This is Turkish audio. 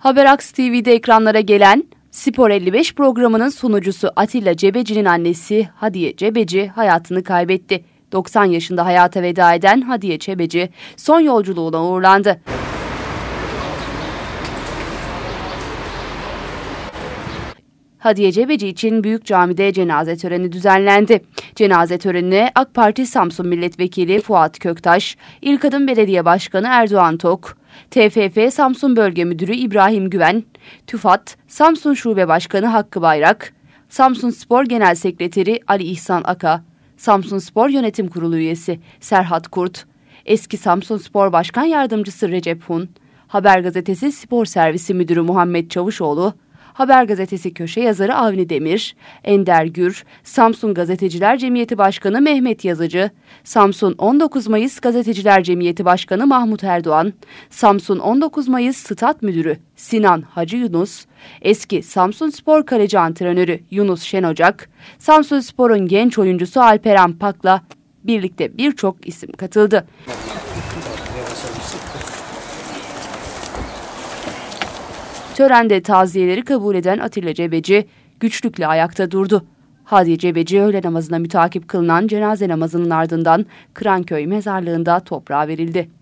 Haber Aks TV'de ekranlara gelen Spor 55 programının sunucusu Atilla Cebeci'nin annesi Hadiye Cebeci hayatını kaybetti. 90 yaşında hayata veda eden Hadiye Cebeci son yolculuğuna uğurlandı. Hadiye Cebeci için Büyük Cami'de cenaze töreni düzenlendi. Cenaze törenine AK Parti Samsun Milletvekili Fuat Köktaş, İl Kadın Belediye Başkanı Erdoğan Tok, TFF Samsun Bölge Müdürü İbrahim Güven, TÜFAT Samsun Şube Başkanı Hakkı Bayrak, Samsun Spor Genel Sekreteri Ali İhsan Aka, Samsun Spor Yönetim Kurulu üyesi Serhat Kurt, eski Samsun Spor Başkan Yardımcısı Recep Hun, Haber Gazetesi Spor Servisi Müdürü Muhammed Çavuşoğlu, Haber Gazetesi köşe yazarı Avni Demir, Ender Gür, Samsun Gazeteciler Cemiyeti Başkanı Mehmet Yazıcı, Samsun 19 Mayıs Gazeteciler Cemiyeti Başkanı Mahmut Erdoğan, Samsun 19 Mayıs Stat Müdürü Sinan Hacı Yunus, eski Samsun Spor kaleci antrenörü Yunus Şen Ocak, Samsun Spor'un genç oyuncusu Alperen Pak'la birlikte birçok isim katıldı. Törende taziyeleri kabul eden Atilla Cebeci güçlükle ayakta durdu. Hadi Cebeci öğle namazına mütakip kılınan cenaze namazının ardından Kıranköy mezarlığında toprağa verildi.